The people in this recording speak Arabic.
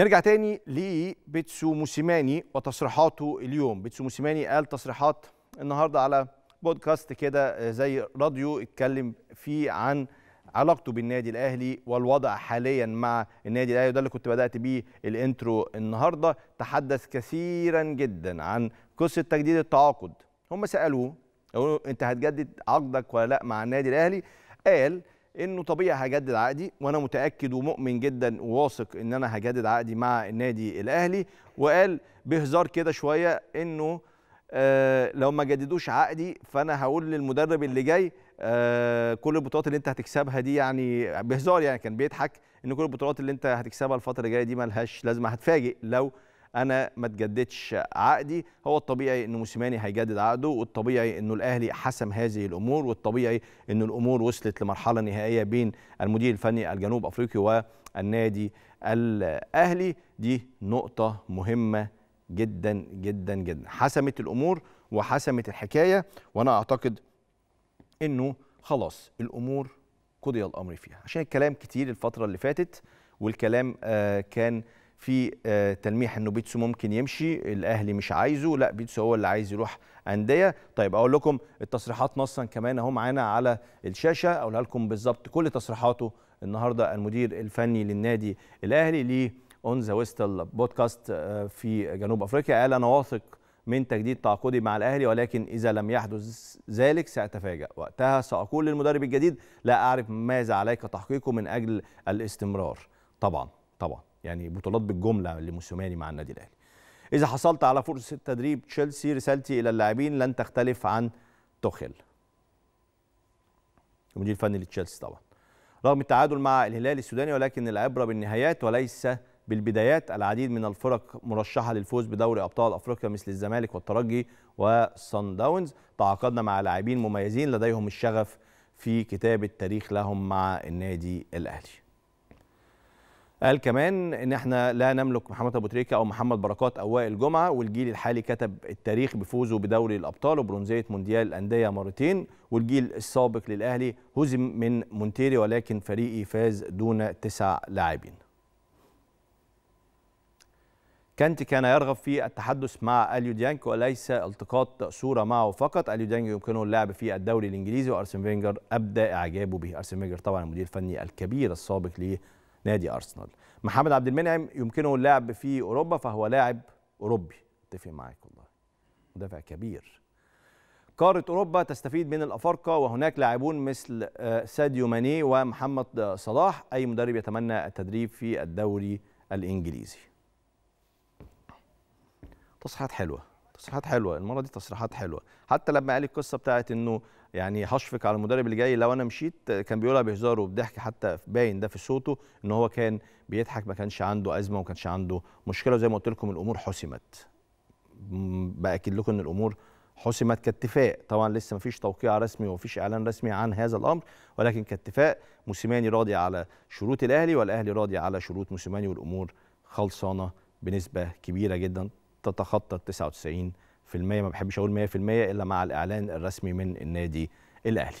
نرجع تاني لبيتسو موسيماني وتصريحاته اليوم بيتسو موسيماني قال تصريحات النهارده على بودكاست كده آه، زي راديو اتكلم فيه عن علاقته بالنادي الاهلي والوضع حاليا مع النادي الاهلي وده اللي كنت بدات بيه الانترو النهارده تحدث كثيرا جدا عن قصه تجديد التعاقد هم سالوه انت هتجدد عقدك ولا لا مع النادي الاهلي قال انه طبيعي هجدد عقدي وانا متاكد ومؤمن جدا وواثق ان انا هجدد عقدي مع النادي الاهلي وقال بهزار كده شويه انه آه لو ما جددوش عقدي فانا هقول للمدرب اللي جاي آه كل البطولات اللي انت هتكسبها دي يعني بهزار يعني كان بيضحك ان كل البطولات اللي انت هتكسبها الفتره الجايه دي ملهاش لازمه هتفاجئ لو انا ما اتجددش عقدي هو الطبيعي ان موسيماني هيجدد عقده والطبيعي انه الاهلي حسم هذه الامور والطبيعي ان الامور وصلت لمرحله نهائيه بين المدير الفني الجنوب افريقي والنادي الاهلي دي نقطه مهمه جدا جدا جدا حسمت الامور وحسمت الحكايه وانا اعتقد انه خلاص الامور قضي الامر فيها عشان الكلام كتير الفتره اللي فاتت والكلام آه كان في آه، تلميح انه بيتسو ممكن يمشي الاهلي مش عايزه لا بيتسو هو اللي عايز يروح انديه طيب اقول لكم التصريحات نصا كمان اهو معانا على الشاشه اقولها لكم بالظبط كل تصريحاته النهارده المدير الفني للنادي الاهلي ل اون ذا ويستل بودكاست آه، في جنوب افريقيا قال انا واثق من تجديد تعاقدي مع الاهلي ولكن اذا لم يحدث ذلك ساتفاجا وقتها ساقول للمدرب الجديد لا اعرف ماذا عليك تحقيقه من اجل الاستمرار طبعا طبعا يعني بطولات بالجمله لموسيماني مع النادي الاهلي اذا حصلت على فرصه تدريب تشيلسي رسالتي الى اللاعبين لن تختلف عن توخيل المدير الفني لتشيلسي طبعا رغم التعادل مع الهلال السوداني ولكن العبره بالنهايات وليس بالبدايات العديد من الفرق مرشحه للفوز بدوري ابطال افريقيا مثل الزمالك والترجي وصن داونز تعاقدنا مع لاعبين مميزين لديهم الشغف في كتابه تاريخ لهم مع النادي الاهلي قال كمان ان احنا لا نملك محمد ابو تريكه او محمد بركات او وائل جمعه والجيل الحالي كتب التاريخ بفوزه بدوري الابطال وبرونزيه مونديال الانديه مرتين والجيل السابق للاهلي هزم من مونتيري ولكن فريقي فاز دون تسع لاعبين كانتي كان يرغب في التحدث مع اليو ديانج وليس التقاط صوره معه فقط اليو ديانج يمكنه اللعب في الدوري الانجليزي وارسن فينجر ابدى اعجابه به ارسن فينجر طبعا المدير الفني الكبير السابق ليه نادي ارسنال محمد عبد المنعم يمكنه اللعب في اوروبا فهو لاعب اوروبي اتفق معاك والله مدافع كبير قارة أوروبا تستفيد من الأفارقة وهناك لاعبون مثل آه، ساديو ماني ومحمد آه، صلاح أي مدرب يتمنى التدريب في الدوري الإنجليزي تصريحات حلوة تصريحات حلوة المرة دي تصريحات حلوة حتى لما قال القصة بتاعت أنه يعني هشفق على المدرب اللي جاي لو انا مشيت كان بيقولها بهزار وبضحك حتى باين ده في صوته ان هو كان بيضحك ما كانش عنده ازمه وما كانش عنده مشكله وزي ما قلت لكم الامور حسمت باكد لكم ان الامور حسمت كاتفاق طبعا لسه ما فيش توقيع رسمي وما فيش اعلان رسمي عن هذا الامر ولكن كاتفاق موسيماني راضي على شروط الاهلي والاهلي راضي على شروط موسيماني والامور خلصانه بنسبه كبيره جدا تتخطى 99 ما بحبش اقول 100% الا مع الاعلان الرسمي من النادي الاهلي